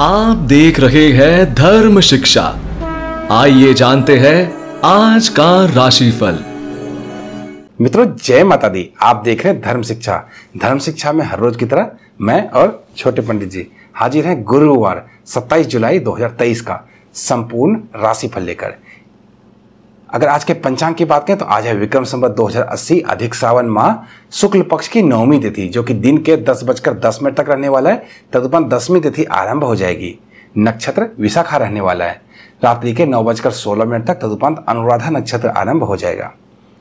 आप देख रहे हैं धर्म शिक्षा आइए जानते हैं आज का राशिफल मित्रों जय माता दी आप देख रहे हैं धर्म शिक्षा धर्म शिक्षा में हर रोज की तरह मैं और छोटे पंडित जी हाजिर हैं गुरुवार 27 जुलाई 2023 का संपूर्ण राशिफल लेकर अगर आज के पंचांग की बात करें तो आज है विक्रम संबत 2080 अधिक सावन माह शुक्ल पक्ष की नवमी तिथि जो कि दिन के दस बजकर दस मिनट तक रहने वाला है तदुपन दसवीं तिथि आरंभ हो जाएगी नक्षत्र विशाखा रहने वाला है रात्रि के नौ बजकर सोलह मिनट तक तदुपंत अनुराधा नक्षत्र आरंभ हो जाएगा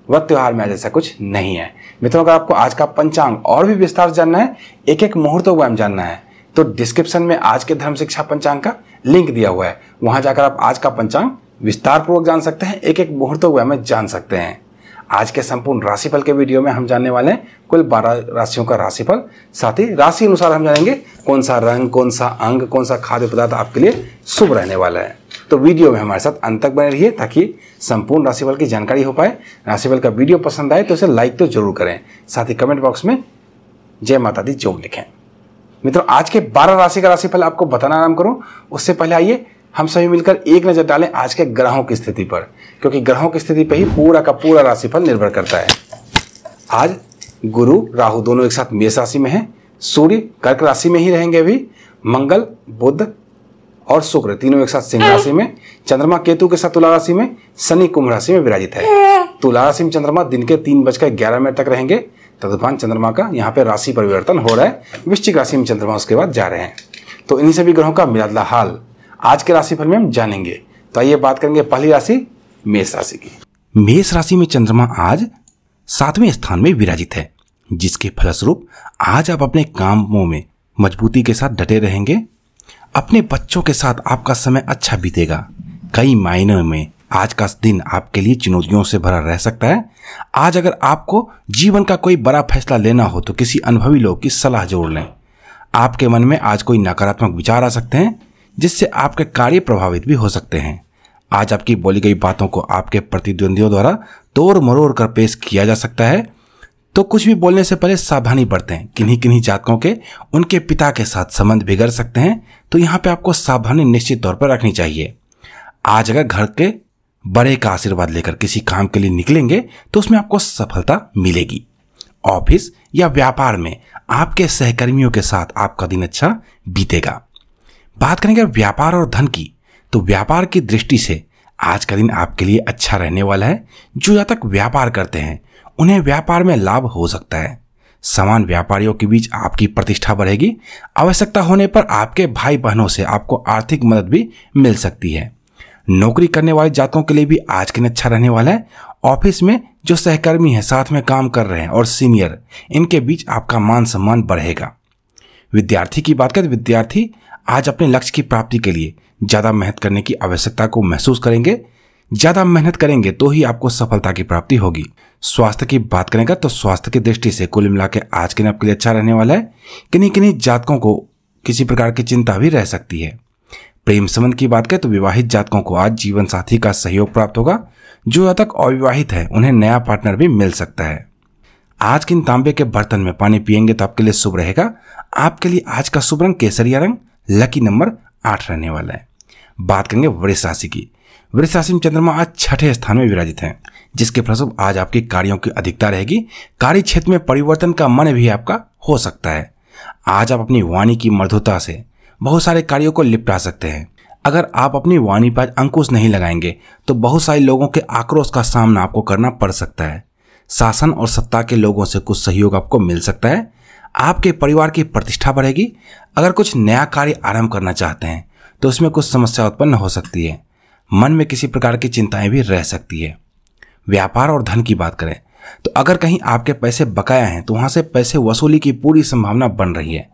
वह त्यौहार में आज ऐसा कुछ नहीं है मित्रों अगर आपको आज का पंचांग और भी विस्तार जानना है एक एक मुहूर्त वैम जानना है तो डिस्क्रिप्शन में आज के धर्म शिक्षा पंचांग का लिंक दिया हुआ है वहां जाकर आप आज का पंचांग विस्तारपूर्वक जान सकते हैं एक एक मुहूर्त को हमें जान सकते हैं आज के संपूर्ण राशिफल के वीडियो में हम जानने वाले हैं कुल 12 राशियों का राशिफल साथ ही राशि अनुसार हम जानेंगे कौन सा रंग कौन सा अंग कौन सा खाद्य पदार्थ आपके लिए शुभ रहने वाला है तो वीडियो में हमारे साथ अंत तक बने रहिए ताकि संपूर्ण राशिफल की जानकारी हो पाए राशिफल का वीडियो पसंद आए तो इसे लाइक तो जरूर करें साथ ही कमेंट बॉक्स में जय माता दी जो लिखें मित्रों आज के बारह राशि का राशिफल आपको बताना आराम करूं उससे पहले आइए हम सभी मिलकर एक नज़र डालें आज के ग्रहों की स्थिति पर क्योंकि ग्रहों की स्थिति पर ही पूरा का पूरा राशिफल निर्भर करता है आज गुरु राहु दोनों एक साथ मेष राशि में हैं सूर्य कर्क राशि में ही रहेंगे अभी मंगल बुद्ध और शुक्र तीनों एक साथ सिंह राशि में चंद्रमा केतु के साथ तुला राशि में शनि कुंभ राशि में विराजित है तुला राशि में चंद्रमा दिन के तीन बजकर ग्यारह मिनट तक रहेंगे तदुपान चंद्रमा का यहाँ पे राशि परिवर्तन हो रहा है वृश्चिक राशि में चंद्रमा उसके बाद जा रहे हैं तो इन्हीं सभी ग्रहों का मिलादला हाल आज के राशिफल में हम जानेंगे तो आइए बात करेंगे पहली राशि मेष राशि की मेष राशि में चंद्रमा आज सातवें स्थान में विराजित है जिसके फलस्वरूप आज आप अपने कामों में मजबूती के साथ डटे रहेंगे अपने बच्चों के साथ आपका समय अच्छा बीतेगा कई मायनों में आज का दिन आपके लिए चुनौतियों से भरा रह सकता है आज अगर आपको जीवन का कोई बड़ा फैसला लेना हो तो किसी अनुभवी लोग की सलाह जोड़ लें आपके मन में आज कोई नकारात्मक विचार आ सकते हैं जिससे आपके कार्य प्रभावित भी हो सकते हैं आज आपकी बोली गई बातों को आपके प्रतिद्वंदियों द्वारा तोड़ मरोड़ कर पेश किया जा सकता है तो कुछ भी बोलने से पहले सावधानी बरतें किन्हीं किन्हीं जातकों के उनके पिता के साथ संबंध बिगड़ सकते हैं तो यहाँ पे आपको सावधानी निश्चित तौर पर रखनी चाहिए आज अगर घर के बड़े का आशीर्वाद लेकर किसी काम के लिए निकलेंगे तो उसमें आपको सफलता मिलेगी ऑफिस या व्यापार में आपके सहकर्मियों के साथ आपका दिन अच्छा बीतेगा बात करेंगे व्यापार और धन की तो व्यापार की दृष्टि से आज का दिन आपके लिए अच्छा रहने वाला है जो जहाँ तक व्यापार करते हैं उन्हें व्यापार में लाभ हो सकता है समान व्यापारियों के बीच आपकी प्रतिष्ठा बढ़ेगी आवश्यकता होने पर आपके भाई बहनों से आपको आर्थिक मदद भी मिल सकती है नौकरी करने वाले जातों के लिए भी आज के दिन अच्छा रहने वाला है ऑफिस में जो सहकर्मी हैं साथ में काम कर रहे हैं और सीनियर इनके बीच आपका मान सम्मान बढ़ेगा विद्यार्थी की बात करें तो विद्यार्थी आज अपने लक्ष्य की प्राप्ति के लिए ज़्यादा मेहनत करने की आवश्यकता को महसूस करेंगे ज़्यादा मेहनत करेंगे तो ही आपको सफलता की प्राप्ति होगी स्वास्थ्य की बात करेंगे तो स्वास्थ्य की दृष्टि से कुल मिला के आज के दिन आपके लिए अच्छा रहने वाला है किन्हीं किन्हीं जातकों को किसी प्रकार की चिंता भी रह सकती है प्रेम संबंध की बात करें तो विवाहित जातकों को आज जीवन साथी का सहयोग प्राप्त होगा जो अब तक अविवाहित है उन्हें नया पार्टनर भी मिल सकता है आज किन तांबे के बर्तन में पानी पियेंगे तो आपके लिए शुभ रहेगा आपके लिए आज का शुभ रंग केसरिया रंग लकी नंबर आठ रहने वाला है बात करेंगे वृष राशि की वृष राशि में चंद्रमा आज छठे स्थान में विराजित हैं जिसके फलस्वरूप आज आपके कार्यों की अधिकता रहेगी कार्य क्षेत्र में परिवर्तन का मन भी आपका हो सकता है आज आप अपनी वाणी की मर्धुता से बहुत सारे कार्यों को निपटा सकते हैं अगर आप अपनी वाणी पर अंकुश नहीं लगाएंगे तो बहुत सारे लोगों के आक्रोश का सामना आपको करना पड़ सकता है शासन और सत्ता के लोगों से कुछ सहयोग आपको मिल सकता है आपके परिवार की प्रतिष्ठा बढ़ेगी अगर कुछ नया कार्य आरंभ करना चाहते हैं तो उसमें कुछ समस्या उत्पन्न हो सकती है मन में किसी प्रकार की चिंताएं भी रह सकती है व्यापार और धन की बात करें तो अगर कहीं आपके पैसे बकाया हैं तो वहां से पैसे वसूली की पूरी संभावना बन रही है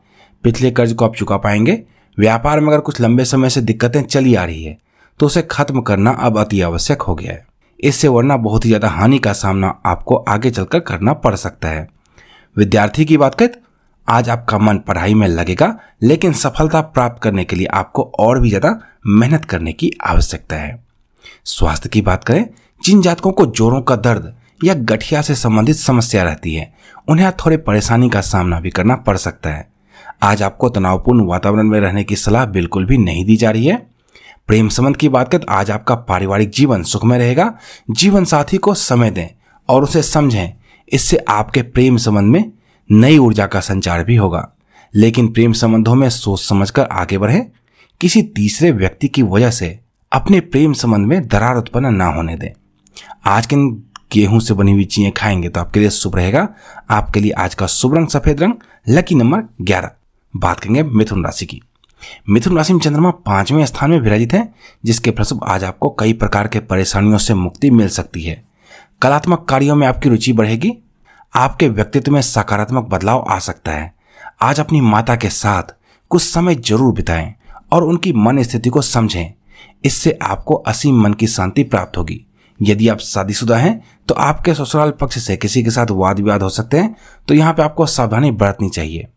पिछले कर्ज को आप चुका पाएंगे व्यापार में अगर कुछ लंबे समय से दिक्कतें चली आ रही है तो उसे खत्म करना अब अति आवश्यक हो गया है इससे वरना बहुत ही ज़्यादा हानि का सामना आपको आगे चलकर करना पड़ सकता है विद्यार्थी की बात करें आज आपका मन पढ़ाई में लगेगा लेकिन सफलता प्राप्त करने के लिए आपको और भी ज़्यादा मेहनत करने की आवश्यकता है स्वास्थ्य की बात करें जिन जातकों को जोरों का दर्द या गठिया से संबंधित समस्या रहती है उन्हें थोड़े परेशानी का सामना भी करना पड़ सकता है आज आपको तनावपूर्ण वातावरण में रहने की सलाह बिल्कुल भी नहीं दी जा रही है प्रेम संबंध की बात करें आज आपका पारिवारिक जीवन सुख में रहेगा जीवन साथी को समय दें और उसे समझें इससे आपके प्रेम संबंध में नई ऊर्जा का संचार भी होगा लेकिन प्रेम संबंधों में सोच समझकर आगे बढ़े किसी तीसरे व्यक्ति की वजह से अपने प्रेम संबंध में दरार उत्पन्न ना होने दें आज के गेहूं से बनी हुई चीजें खाएंगे तो आपके लिए शुभ रहेगा आपके लिए आज का शुभ रंग सफेद रंग लकी नंबर ग्यारह बात करेंगे मिथुन राशि की मिथुन राशि में चंद्रमा पांचवें स्थान में विराजित है जिसके फलस्वरूप आज आपको कई प्रकार के परेशानियों से मुक्ति मिल सकती है कलात्मक कार्यों में आपकी रुचि बढ़ेगी आपके व्यक्तित्व में सकारात्मक बदलाव आ सकता है आज अपनी माता के साथ कुछ समय जरूर बिताएं और उनकी मन स्थिति को समझें इससे आपको असीम मन की शांति प्राप्त होगी यदि आप शादीशुदा हैं तो आपके ससुराल पक्ष से किसी के साथ वाद विवाद हो सकते हैं तो यहाँ पे आपको सावधानी बरतनी चाहिए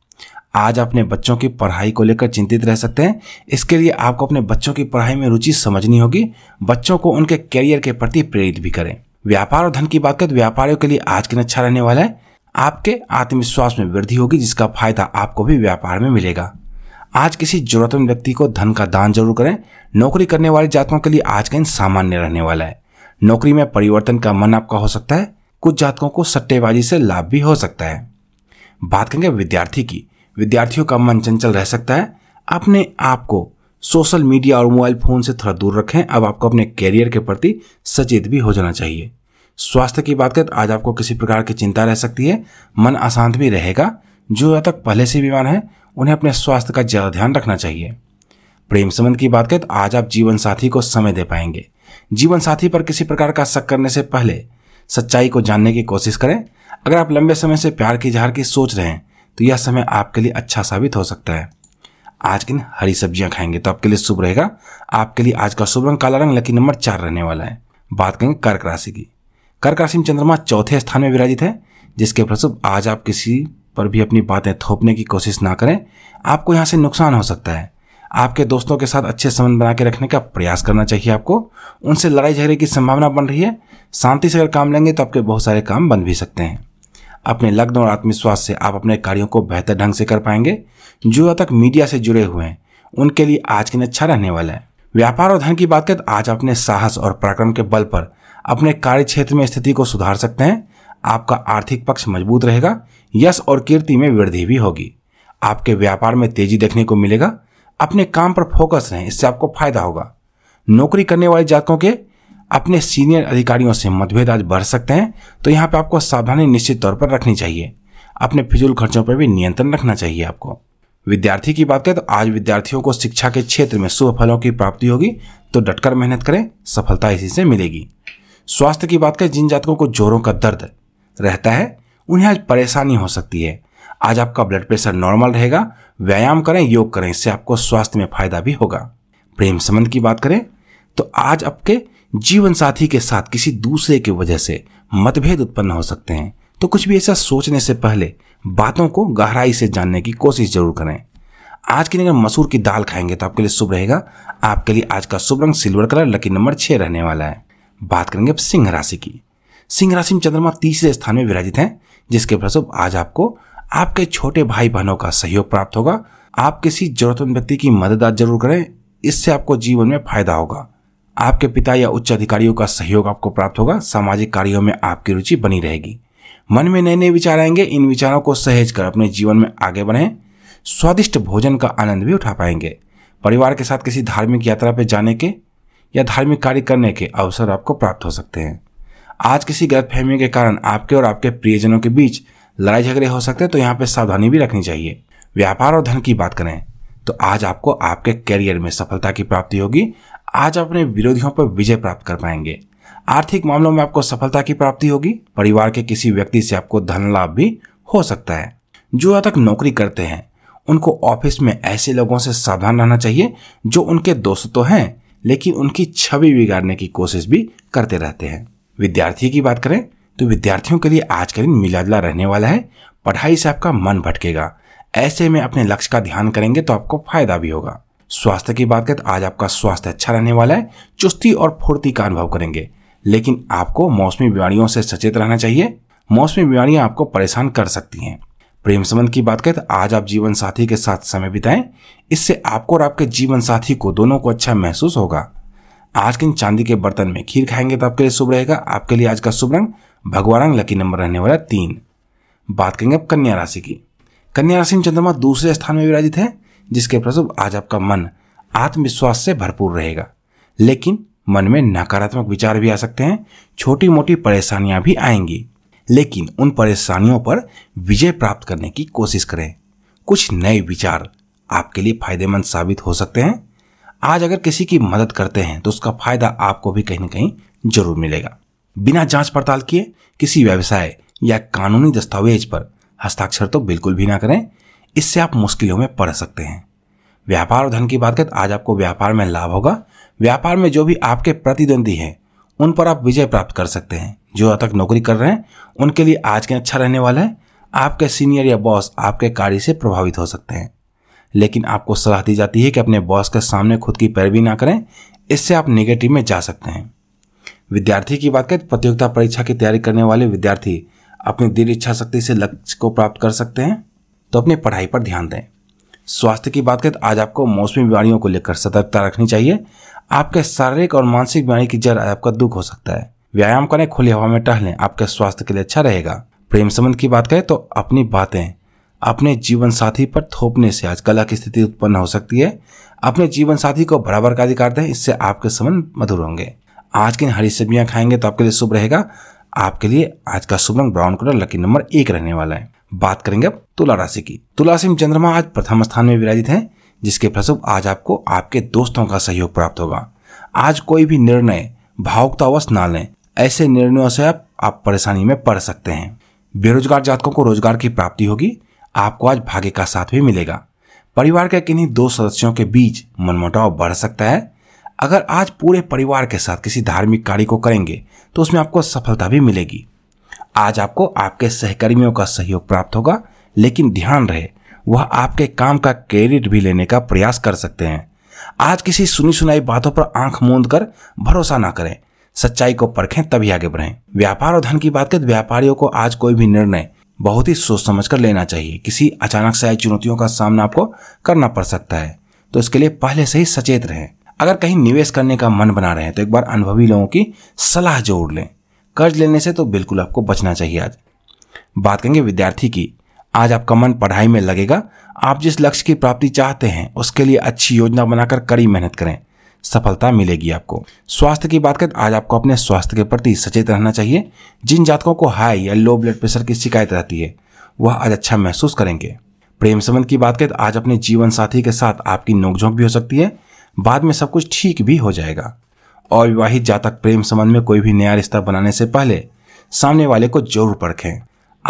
आज अपने बच्चों की पढ़ाई को लेकर चिंतित रह सकते हैं इसके लिए आपको अपने बच्चों की पढ़ाई में रुचि समझनी होगी बच्चों को उनके कैरियर के प्रति प्रेरित भी करें व्यापार और धन की बात करें तो व्यापारियों के लिए आज के दिन अच्छा रहने वाला है आपके आत्मविश्वास में वृद्धि होगी जिसका फायदा आपको भी व्यापार में मिलेगा आज किसी जरूरतमंद व्यक्ति को धन का दान जरूर करें नौकरी करने वाले जातकों के लिए आज का दिन सामान्य रहने वाला है नौकरी में परिवर्तन का मन आपका हो सकता है कुछ जातकों को सट्टेबाजी से लाभ भी हो सकता है बात करेंगे विद्यार्थी की विद्यार्थियों का मन चंचल रह सकता है अपने आप को सोशल मीडिया और मोबाइल फ़ोन से थोड़ा दूर रखें अब आपको अपने कैरियर के प्रति सचेत भी हो जाना चाहिए स्वास्थ्य की बात करें तो आज आपको किसी प्रकार की चिंता रह सकती है मन अशांत भी रहेगा जो अब तक पहले से बीमार हैं उन्हें अपने स्वास्थ्य का ज़्यादा ध्यान रखना चाहिए प्रेम संबंध की बात करें तो आज आप जीवन साथी को समय दे पाएंगे जीवन साथी पर किसी प्रकार का शक करने से पहले सच्चाई को जानने की कोशिश करें अगर आप लंबे समय से प्यार की जहार की सोच रहे हैं तो यह समय आपके लिए अच्छा साबित हो सकता है आज के दिन हरी सब्जियां खाएंगे तो आपके लिए शुभ रहेगा आपके लिए आज का शुभ रंग काला रंग लकी नंबर चार रहने वाला है बात करेंगे कर्क राशि की कर्क राशि में चंद्रमा चौथे स्थान में विराजित है जिसके फलस्वरूप आज आप किसी पर भी अपनी बातें थोपने की कोशिश ना करें आपको यहाँ से नुकसान हो सकता है आपके दोस्तों के साथ अच्छे संबंध बना के रखने का प्रयास करना चाहिए आपको उनसे लड़ाई झगड़े की संभावना बन रही है शांति से अगर काम लेंगे तो आपके बहुत सारे काम बन भी सकते हैं अपने लग्न और आत्मविश्वास से आप अपने कार्यों को बेहतर ढंग से कर पाएंगे जो तक मीडिया से जुड़े हुए हैं उनके लिए आज के दिन अच्छा रहने वाला है व्यापार और धन की बात करें तो आज अपने साहस और पराक्रम के बल पर अपने कार्य क्षेत्र में स्थिति को सुधार सकते हैं आपका आर्थिक पक्ष मजबूत रहेगा यश और कीर्ति में वृद्धि भी होगी आपके व्यापार में तेजी देखने को मिलेगा अपने काम पर फोकस रहें इससे आपको फायदा होगा नौकरी करने वाले जातकों के अपने सीनियर अधिकारियों से मतभेद आज बढ़ सकते हैं तो यहाँ पे आपको सावधानी निश्चित तौर पर रखनी चाहिए अपने फिजूल खर्चों पर भी नियंत्रण रखना चाहिए आपको विद्यार्थी की बात करें तो आज विद्यार्थियों को शिक्षा के क्षेत्र में शुभ फलों की प्राप्ति होगी तो डटकर मेहनत करें सफलता इसी से मिलेगी स्वास्थ्य की बात करें जिन जातकों को जोरों का दर्द रहता है उन्हें आज परेशानी हो सकती है आज आपका ब्लड प्रेशर नॉर्मल रहेगा व्यायाम करें योग करें इससे आपको स्वास्थ्य में फायदा भी होगा प्रेम संबंध की बात करें तो आज आपके जीवन साथी के साथ किसी दूसरे की वजह से मतभेद उत्पन्न हो सकते हैं तो कुछ भी ऐसा सोचने से पहले बातों को गहराई से जानने की कोशिश जरूर करें आज की अगर मसूर की दाल खाएंगे तो आपके लिए शुभ रहेगा आपके लिए आज का शुभ रंग सिल्वर कलर लकी नंबर छह रहने वाला है बात करेंगे अब सिंह राशि की सिंह राशि में चंद्रमा तीसरे स्थान में विराजित हैं जिसके फलस्वरूप आज आपको आपके छोटे भाई बहनों का सहयोग प्राप्त होगा आप किसी जरूरतमंद व्यक्ति की मदद आज जरूर करें इससे आपको जीवन में फायदा होगा आपके पिता या उच्च अधिकारियों का सहयोग आपको प्राप्त होगा सामाजिक कार्यों में आपकी रुचि बनी रहेगी मन में नए नए विचार आएंगे इन विचारों को सहेज कर अपने जीवन में आगे बढ़ें स्वादिष्ट भोजन का आनंद भी उठा पाएंगे परिवार के साथ किसी धार्मिक यात्रा पर जाने के या धार्मिक कार्य करने के अवसर आपको प्राप्त हो सकते हैं आज किसी गलतफहमी के कारण आपके और आपके प्रियजनों के बीच लड़ाई झगड़े हो सकते हैं तो यहाँ पे सावधानी भी रखनी चाहिए व्यापार और धन की बात करें तो आज आपको आपके करियर में सफलता की प्राप्ति होगी आज आप अपने विरोधियों पर विजय प्राप्त कर पाएंगे आर्थिक मामलों में आपको सफलता की प्राप्ति होगी परिवार के किसी व्यक्ति से आपको धन लाभ भी हो सकता है जो तक नौकरी करते हैं उनको ऑफिस में ऐसे लोगों से सावधान रहना चाहिए जो उनके दोस्त तो हैं लेकिन उनकी छवि बिगाड़ने की कोशिश भी करते रहते हैं विद्यार्थी की बात करें तो विद्यार्थियों के लिए आज का दिन मिलाजला रहने वाला है पढ़ाई से आपका मन भटकेगा ऐसे में अपने लक्ष्य का ध्यान करेंगे तो आपको फायदा भी होगा स्वास्थ्य की बात करें तो आज आपका स्वास्थ्य अच्छा रहने वाला है चुस्ती और फुर्ती का अनुभव करेंगे लेकिन आपको मौसमी बीमारियों से सचेत रहना चाहिए मौसमी बीमारियां आपको परेशान कर सकती हैं प्रेम संबंध की बात करें तो आज आप जीवन साथी के साथ समय बिताएं इससे आपको और आपके जीवन साथी को दोनों को अच्छा महसूस होगा आज के चांदी के बर्तन में खीर खाएंगे तो आपके लिए शुभ रहेगा आपके लिए आज का शुभ रंग भगवान रंग लकी नंबर रहने वाला तीन बात करेंगे अब कन्या राशि की कन्या राशि में चंद्रमा दूसरे स्थान में विराजित है जिसके प्रसुप आज आपका मन आत्मविश्वास से भरपूर रहेगा लेकिन मन में नकारात्मक विचार भी आ सकते हैं छोटी मोटी परेशानियां भी आएंगी लेकिन उन परेशानियों पर विजय प्राप्त करने की कोशिश करें कुछ नए विचार आपके लिए फायदेमंद साबित हो सकते हैं आज अगर किसी की मदद करते हैं तो उसका फायदा आपको भी कहीं ना कहीं जरूर मिलेगा बिना जांच पड़ताल किए किसी व्यवसाय या कानूनी दस्तावेज पर हस्ताक्षर तो बिल्कुल भी ना करें इससे आप मुश्किलों में पड़ सकते हैं व्यापार और धन की बात करें आज आपको व्यापार में लाभ होगा व्यापार में जो भी आपके प्रतिद्वंदी हैं उन पर आप विजय प्राप्त कर सकते हैं जो अब तक नौकरी कर रहे हैं उनके लिए आज के अच्छा रहने वाला है आपके सीनियर या बॉस आपके कार्य से प्रभावित हो सकते हैं लेकिन आपको सलाह दी जाती है कि अपने बॉस के सामने खुद की पैरवी ना करें इससे आप निगेटिव में जा सकते हैं विद्यार्थी की बात करें प्रतियोगिता परीक्षा की तैयारी करने वाले विद्यार्थी अपनी दृढ़ इच्छा शक्ति से लक्ष्य को प्राप्त कर सकते हैं तो अपनी पढ़ाई पर ध्यान दें स्वास्थ्य की बात करें तो आज आपको मौसमी बीमारियों को लेकर सतर्कता रखनी चाहिए आपके शारीरिक और मानसिक बीमारी की जड़ आपका दुख हो सकता है व्यायाम करें खुली हवा में टहलें आपके स्वास्थ्य के लिए अच्छा रहेगा प्रेम संबंध की बात करें तो अपनी बातें अपने जीवन साथी पर थोपने से आज कला की स्थिति उत्पन्न हो सकती है अपने जीवन साथी को बराबर का अधिकार दें इससे आपके संबंध मधुर होंगे आज की हरी सब्जियां खाएंगे तो आपके लिए शुभ रहेगा आपके लिए आज का शुभ रंग ब्राउन कलर लकी नंबर एक रहने वाला है बात करेंगे अब तुला राशि की तुला राशि में चंद्रमा आज प्रथम स्थान में विराजित है जिसके फलस्वरूप आज आपको आपके दोस्तों का सहयोग प्राप्त होगा आज कोई भी निर्णय भावुकतावश न लें ऐसे निर्णयों से आप, आप परेशानी में पड़ सकते हैं बेरोजगार जातकों को रोजगार की प्राप्ति होगी आपको आज भाग्य का साथ भी मिलेगा परिवार के किन्हीं दो सदस्यों के बीच मनमुटाव बढ़ सकता है अगर आज पूरे परिवार के साथ किसी धार्मिक कार्य को करेंगे तो उसमें आपको सफलता भी मिलेगी आज आपको आपके सहकर्मियों का सहयोग प्राप्त होगा लेकिन ध्यान रहे वह आपके काम का क्रेडिट भी लेने का प्रयास कर सकते हैं आज किसी सुनी सुनाई बातों पर आंख मूंद कर भरोसा ना करें सच्चाई को परखें तभी आगे बढ़ें व्यापार और धन की बात करें व्यापारियों को आज कोई भी निर्णय बहुत ही सोच समझ कर लेना चाहिए किसी अचानक से आई चुनौतियों का सामना आपको करना पड़ सकता है तो इसके लिए पहले से ही सचेत रहें अगर कहीं निवेश करने का मन बना रहे हैं तो एक बार अनुभवी लोगों की सलाह जोड़ लें कर्ज लेने से तो बिल्कुल आपको बचना चाहिए आज बात करेंगे विद्यार्थी की आज आपका मन पढ़ाई में लगेगा आप जिस लक्ष्य की प्राप्ति चाहते हैं उसके लिए अच्छी योजना बनाकर कड़ी मेहनत करें सफलता मिलेगी आपको स्वास्थ्य की बात करें आज आपको अपने स्वास्थ्य के प्रति सचेत रहना चाहिए जिन जातकों को हाई या लो ब्लड प्रेशर की शिकायत रहती है वह आज अच्छा महसूस करेंगे प्रेम संबंध की बात करें आज अपने जीवन साथी के साथ आपकी नोकझोंक भी हो सकती है बाद में सब कुछ ठीक भी हो जाएगा अविवाहित जातक प्रेम संबंध में कोई भी नया रिश्ता बनाने से पहले सामने वाले को जरूर परखें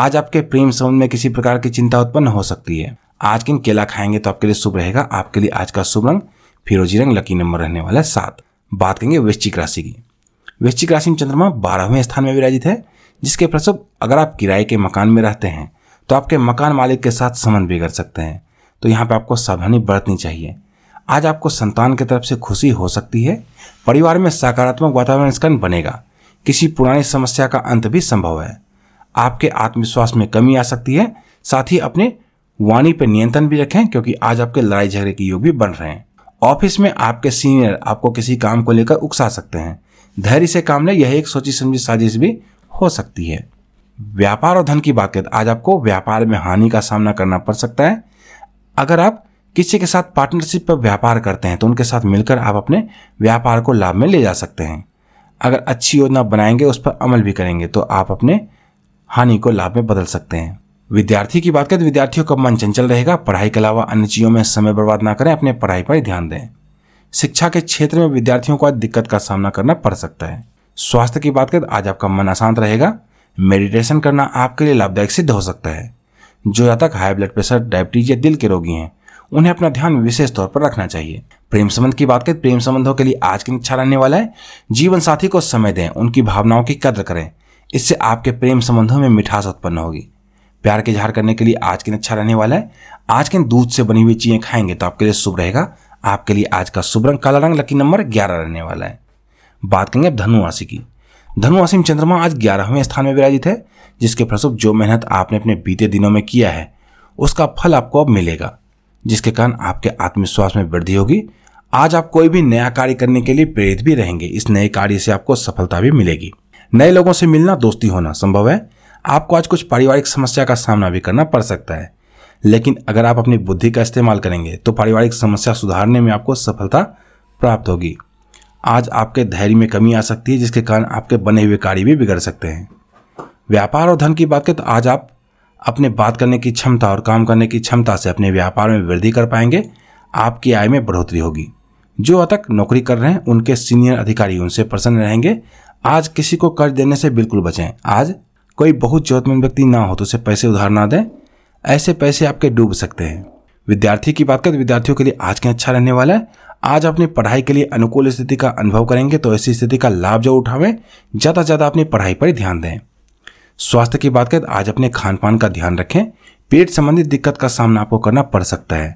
आज आपके प्रेम संबंध में किसी प्रकार की चिंता उत्पन्न हो सकती है आज किन केला खाएंगे तो आपके लिए शुभ रहेगा आपके लिए आज का शुभ रंग फिरोजी रंग लकी नंबर रहने वाला है सात बात करेंगे वृश्चिक राशि की वृश्चिक राशि में चंद्रमा बारहवें स्थान में विराजित है जिसके प्रसव अगर आप किराए के मकान में रहते हैं तो आपके मकान मालिक के साथ समन बिगड़ सकते हैं तो यहाँ पर आपको सावधानी बरतनी चाहिए आज आपको संतान की तरफ से खुशी हो सकती है परिवार में सकारात्मक वातावरण स्कन बनेगा किसी पुरानी समस्या का अंत भी संभव है आपके आत्मविश्वास में कमी आ सकती है साथ ही अपने वाणी पर नियंत्रण भी रखें क्योंकि आज आपके लड़ाई झगड़े के योग भी बन रहे हैं ऑफिस में आपके सीनियर आपको किसी काम को लेकर उकसा सकते हैं धैर्य से काम लें यह एक सोची समझी साजिश भी हो सकती है व्यापार और धन की बात करें आज आपको व्यापार में हानि का सामना करना पड़ सकता है अगर आप किसी के साथ पार्टनरशिप पर व्यापार करते हैं तो उनके साथ मिलकर आप अपने व्यापार को लाभ में ले जा सकते हैं अगर अच्छी योजना बनाएंगे उस पर अमल भी करेंगे तो आप अपने हानि को लाभ में बदल सकते हैं विद्यार्थी की बात करें तो विद्यार्थियों का मन चंचल रहेगा पढ़ाई के अलावा अन्य चीज़ों में समय बर्बाद ना करें अपने पढ़ाई पर ध्यान दें शिक्षा के क्षेत्र में विद्यार्थियों को आज दिक्कत का सामना करना पड़ सकता है स्वास्थ्य की बात करें तो आज आपका मन अशांत रहेगा मेडिटेशन करना आपके लिए लाभदायक सिद्ध हो सकता है जो यहाँ तक हाई ब्लड प्रेशर डायबिटीज या दिल के रोगी हैं उन्हें अपना ध्यान विशेष तौर पर रखना चाहिए प्रेम संबंध की बात करें प्रेम संबंधों के लिए आज की अच्छा रहने वाला है जीवन साथी को समय दें उनकी भावनाओं की कदर करें इससे आपके प्रेम संबंधों में मिठास उत्पन्न होगी प्यार के इजहार करने के लिए आज के दिन अच्छा रहने वाला है आज के दूध से बनी हुई चीजें खाएंगे तो आपके लिए शुभ रहेगा आपके लिए आज का शुभ रंग काला रंग लकी नंबर ग्यारह रहने वाला है बात करेंगे अब की धनुराशि में चंद्रमा आज ग्यारहवें स्थान में विराजित है जिसके फलस्वरूप जो मेहनत आपने अपने बीते दिनों में किया है उसका फल आपको अब मिलेगा जिसके कारण आपके आत्मविश्वास में वृद्धि होगी आज आप कोई भी नया कार्य करने के लिए प्रेरित भी रहेंगे इस नए कार्य से आपको सफलता भी मिलेगी नए लोगों से मिलना दोस्ती होना संभव है आपको आज कुछ पारिवारिक समस्या का सामना भी करना पड़ सकता है लेकिन अगर आप अपनी बुद्धि का इस्तेमाल करेंगे तो पारिवारिक समस्या सुधारने में आपको सफलता प्राप्त होगी आज आपके धैर्य में कमी आ सकती है जिसके कारण आपके बने हुए कार्य भी बिगड़ सकते हैं व्यापार और धन की बात करें तो आज आप अपने बात करने की क्षमता और काम करने की क्षमता से अपने व्यापार में वृद्धि कर पाएंगे आपकी आय में बढ़ोतरी होगी जो अतक नौकरी कर रहे हैं उनके सीनियर अधिकारी उनसे प्रसन्न रहेंगे आज किसी को कर्ज देने से बिल्कुल बचें आज कोई बहुत जरूरतमंद व्यक्ति ना हो तो उसे पैसे उधार ना दें ऐसे पैसे आपके डूब सकते हैं विद्यार्थी की बात करें तो विद्यार्थियों के लिए आज क्या अच्छा रहने वाला है आज अपनी पढ़ाई के लिए अनुकूल स्थिति का अनुभव करेंगे तो ऐसी स्थिति का लाभ जो उठावें ज़्यादा से ज़्यादा अपनी पढ़ाई पर ध्यान दें स्वास्थ्य की बात करें आज अपने खान पान का ध्यान रखें पेट संबंधित दिक्कत का सामना आपको करना पड़ सकता है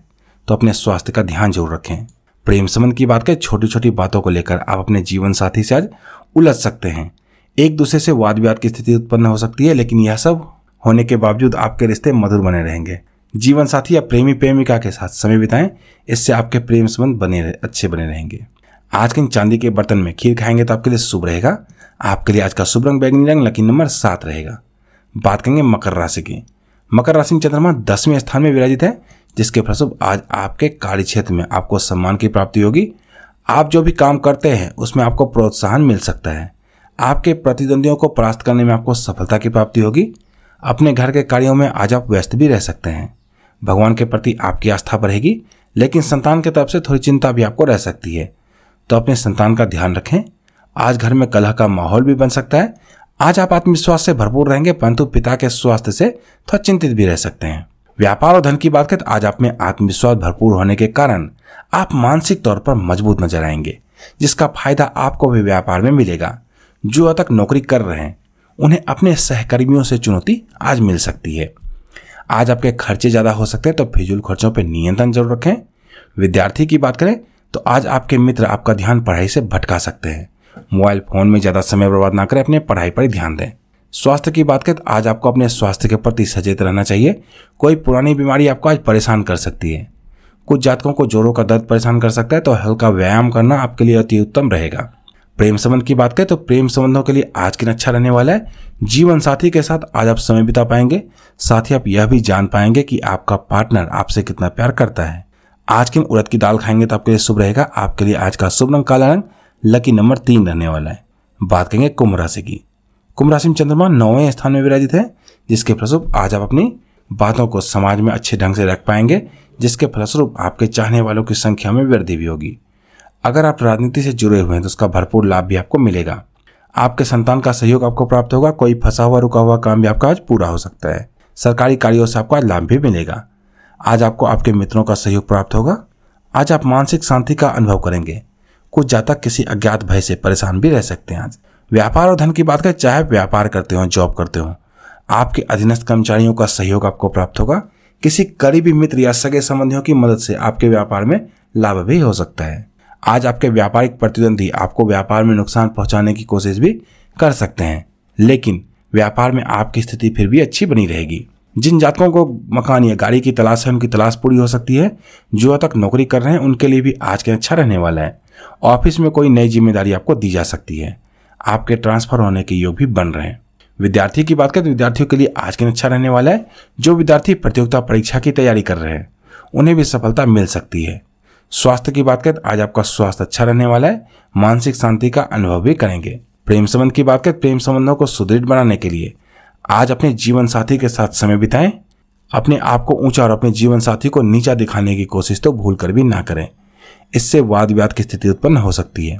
तो अपने स्वास्थ्य का ध्यान जरूर रखें प्रेम संबंध की बात करें छोटी छोटी बातों को लेकर आप अपने जीवन साथी से आज उलझ सकते हैं एक दूसरे से वाद विवाद की स्थिति उत्पन्न हो सकती है लेकिन यह सब होने के बावजूद आपके रिश्ते मधुर बने रहेंगे जीवन साथी या प्रेमी प्रेमिका के साथ समय बिताएं इससे आपके प्रेम संबंध बने अच्छे बने रहेंगे आज के चांदी के बर्तन में खीर खाएंगे तो आपके लिए शुभ रहेगा आपके लिए आज का शुभ रंग बैगनी रंग लकी नंबर सात रहेगा बात करेंगे मकर राशि की मकर राशि में चंद्रमा दसवें स्थान में विराजित है जिसके फलस्वरूप आज आपके कार्य क्षेत्र में आपको सम्मान की प्राप्ति होगी आप जो भी काम करते हैं उसमें आपको प्रोत्साहन मिल सकता है आपके प्रतिद्वंदियों को परास्त करने में आपको सफलता की प्राप्ति होगी अपने घर के कार्यों में आज आप व्यस्त भी रह सकते हैं भगवान के प्रति आपकी आस्था बढ़ेगी लेकिन संतान की तरफ से थोड़ी चिंता भी आपको रह सकती है तो अपने संतान का ध्यान रखें आज घर में कलह का माहौल भी बन सकता है आज आप आत्मविश्वास से भरपूर रहेंगे परंतु पिता के स्वास्थ्य से थोड़ा चिंतित भी रह सकते हैं व्यापार और धन की बात करें तो आज आप में आत्मविश्वास भरपूर होने के कारण आप मानसिक तौर पर मजबूत नजर आएंगे जिसका फायदा आपको भी व्यापार में मिलेगा जो तक नौकरी कर रहे हैं उन्हें अपने सहकर्मियों से चुनौती आज मिल सकती है आज आपके खर्चे ज़्यादा हो सकते हैं तो फिजूल खर्चों पर नियंत्रण जरूर रखें विद्यार्थी की बात करें तो आज आपके मित्र आपका ध्यान पढ़ाई से भटका सकते हैं मोबाइल फ़ोन में ज़्यादा समय बर्बाद ना करें अपने पढ़ाई पर ध्यान दें स्वास्थ्य की बात करें आज आपको अपने स्वास्थ्य के प्रति सचेत रहना चाहिए कोई पुरानी बीमारी आपको आज परेशान कर सकती है कुछ जातकों को जोरों का दर्द परेशान कर सकता है तो हल्का व्यायाम करना आपके लिए अति उत्तम रहेगा प्रेम संबंध की बात करें तो प्रेम संबंधों के लिए आज दिन अच्छा रहने वाला है जीवन साथी के साथ आज आप समय बिता पाएंगे साथ ही आप यह भी जान पाएंगे कि आपका पार्टनर आपसे कितना प्यार करता है आज के उड़द की दाल खाएंगे तो आपके लिए शुभ रहेगा आपके लिए आज का शुभ रंग काला रंग लकी नंबर तीन रहने वाला है बात करेंगे कुंभ राशि की कुंभ राशि में चंद्रमा नौवें स्थान में विराजित है जिसके फलस्वरूप आज आप अपनी बातों को समाज में अच्छे ढंग से रख पाएंगे जिसके फलस्वरूप आपके चाहने वालों की संख्या में वृद्धि भी होगी अगर आप राजनीति से जुड़े हुए हैं तो उसका भरपूर लाभ भी आपको मिलेगा आपके संतान का सहयोग आपको प्राप्त होगा कोई फंसा हुआ रुका हुआ काम भी आपका आज पूरा हो सकता है सरकारी कार्यों से आपको आज लाभ भी मिलेगा आज आपको आपके मित्रों का सहयोग प्राप्त होगा आज आप मानसिक शांति का अनुभव करेंगे कुछ जातक किसी अज्ञात भय से परेशान भी रह सकते हैं आज व्यापार और धन की बात करें चाहे व्यापार करते हो जॉब करते हो आपके अधीनस्थ कर्मचारियों का सहयोग आपको प्राप्त होगा किसी करीबी मित्र या सगे संबंधियों की मदद से आपके व्यापार में लाभ भी हो सकता है आज आपके व्यापारिक प्रतिद्वंदी आपको व्यापार में नुकसान पहुंचाने की कोशिश भी कर सकते हैं लेकिन व्यापार में आपकी स्थिति फिर भी अच्छी बनी रहेगी जिन जातकों को मकान या गाड़ी की तलाश है उनकी तलाश पूरी हो सकती है जो तक नौकरी कर रहे हैं उनके लिए भी आज के अच्छा रहने वाला है ऑफिस में कोई नई जिम्मेदारी आपको दी जा सकती है आपके ट्रांसफर होने के योग भी बन रहे हैं विद्यार्थी की बात करें तो विद्यार्थियों के लिए आज दिन अच्छा रहने वाला है जो विद्यार्थी प्रतियोगिता परीक्षा की तैयारी कर रहे हैं उन्हें भी सफलता मिल सकती है स्वास्थ्य की बात करें तो आज आपका स्वास्थ्य अच्छा रहने वाला है मानसिक शांति का अनुभव भी करेंगे प्रेम संबंध की बात करें तो प्रेम संबंधों को सुदृढ़ बनाने के लिए आज अपने जीवन साथी के साथ समय बिताएं अपने आप को ऊंचा और अपने जीवन साथी को नीचा दिखाने की कोशिश तो भूल कर भी ना करें इससे वाद विवाद की स्थिति उत्पन्न हो सकती है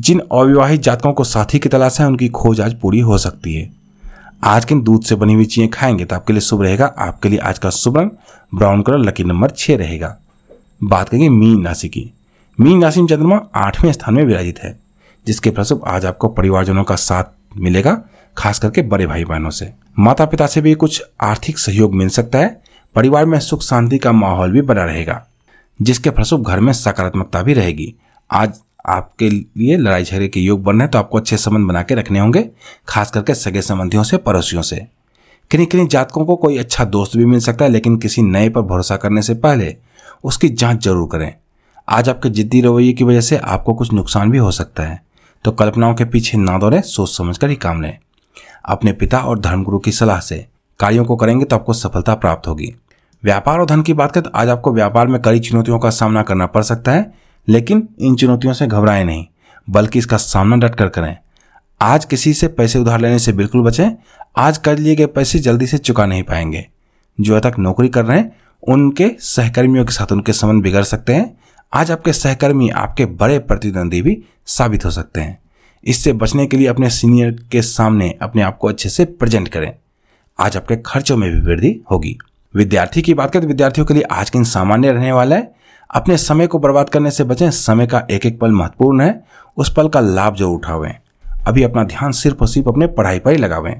जिन अविवाहित जातकों को साथी की तलाश है उनकी खोज आज पूरी हो सकती है आज किन दूध से बनी हुई चीज़ें खाएंगे तो आपके लिए शुभ रहेगा आपके लिए आज का शुभ रंग ब्राउन कलर लकी नंबर छह रहेगा बात करेंगे मीन राशि की मीन राशि में चंद्रमा आठवें स्थान में विराजित है जिसके प्रसुप आज आपको परिवारजनों का साथ मिलेगा खास करके बड़े भाई बहनों से माता पिता से भी कुछ आर्थिक सहयोग मिल सकता है परिवार में सुख शांति का माहौल भी बना रहेगा जिसके फलस्वरूप घर में सकारात्मकता भी रहेगी आज आपके लिए लड़ाई झगड़े के योग बन रहे हैं तो आपको अच्छे संबंध बना के रखने होंगे खास करके सगे संबंधियों से पड़ोसियों से किन्हीं किन्हीं जातकों को कोई अच्छा दोस्त भी मिल सकता है लेकिन किसी नए पर भरोसा करने से पहले उसकी जांच जरूर करें आज आपके जिद्दी रवैये की वजह से आपको कुछ नुकसान भी हो सकता है तो कल्पनाओं के पीछे ना दौड़ें सोच समझ कर ही काम लें अपने पिता और धर्मगुरु की सलाह से कार्यों को करेंगे तो आपको सफलता प्राप्त होगी व्यापार और धन की बात करें तो आज आपको व्यापार में कड़ी चुनौतियों का सामना करना पड़ सकता है लेकिन इन चुनौतियों से घबराएं नहीं बल्कि इसका सामना डट कर करें आज किसी से पैसे उधार लेने से बिल्कुल बचें आज कर्ज लिए गए पैसे जल्दी से चुका नहीं पाएंगे जो तक नौकरी कर रहे हैं उनके सहकर्मियों के साथ उनके संबंध बिगड़ सकते हैं आज आपके सहकर्मी आपके बड़े प्रतिद्वंदी भी साबित हो सकते हैं इससे बचने के लिए अपने सीनियर के सामने अपने आप को अच्छे से प्रेजेंट करें आज आपके खर्चों में भी वृद्धि होगी विद्यार्थी की बात करें तो विद्यार्थियों के लिए आज के दिन सामान्य रहने वाला है अपने समय को बर्बाद करने से बचें समय का एक एक पल महत्वपूर्ण है उस पल का लाभ जरूर उठावें अभी अपना ध्यान सिर्फ और सिर्फ अपने पढ़ाई पर ही लगावें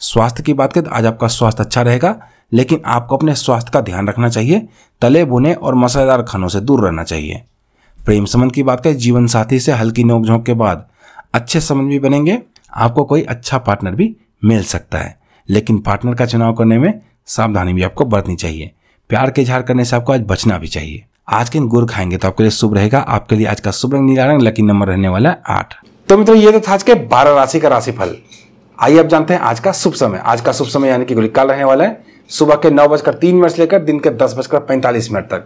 स्वास्थ्य की बात करें तो आज आपका स्वास्थ्य अच्छा रहेगा लेकिन आपको अपने स्वास्थ्य का ध्यान रखना चाहिए तले बुने और मसालेदार खानों से दूर रहना चाहिए प्रेम संबंध की बात करें जीवन साथी से हल्की नोकझोंक के बाद अच्छे संबंध भी बनेंगे आपको कोई अच्छा पार्टनर भी मिल सकता है लेकिन पार्टनर का चुनाव करने में सावधानी भी आपको बरतनी चाहिए प्यार के झार करने से आपको आज बचना भी चाहिए आज के दिन गुड़ खाएंगे तो आपके लिए शुभ रहेगा आपके लिए आज का शुभ रंग नीला रंग लकी नंबर रहने वाला है आठ तो मित्रों ये तो था आज के बारह राशि का राशिफल आइए आप जानते हैं आज का शुभ समय आज का शुभ समय यानी कि काल रहने वाला है सुबह के नौ बजकर तीन मिनट से लेकर दिन के दस बजकर पैंतालीस मिनट तक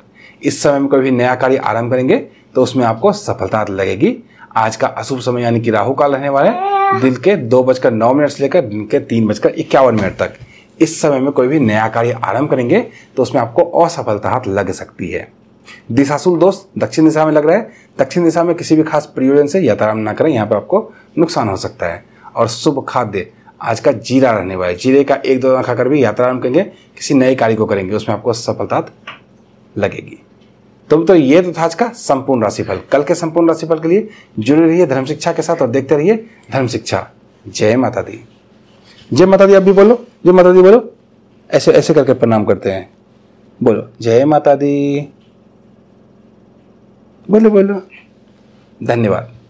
इस समय में कोई भी नया कार्य आरंभ करेंगे तो उसमें आपको सफलता लगेगी आज का अशुभ समय यानी कि राहु काल रहने वाला है दिन के दो बजकर नौ मिनट से लेकर दिन के तीन बजकर इक्यावन मिनट तक इस समय में कोई भी नया कार्य आरंभ करेंगे तो उसमें आपको असफलता हाथ लग सकती है दिशाशुल दोष दक्षिण दिशा में लग रहा है दक्षिण दिशा में किसी भी खास प्रयोजन से यात्रा ना करें यहाँ पर आपको नुकसान हो सकता है और शुभ खाद्य आज का जीरा रहने वाला है जीरे का एक दो दाना खाकर भी यात्रा आरंभ करेंगे किसी नए कार्य को करेंगे उसमें आपको सफलता लगेगी तो तो ये तो था आज का संपूर्ण राशिफल कल के संपूर्ण राशिफल के लिए जुड़े रहिए धर्म शिक्षा के साथ और देखते रहिए धर्म शिक्षा जय माता दी जय माता दी आप भी बोलो जय माता दी बोलो ऐसे ऐसे करके प्रणाम करते हैं बोलो जय माता दी बोलो बोलो धन्यवाद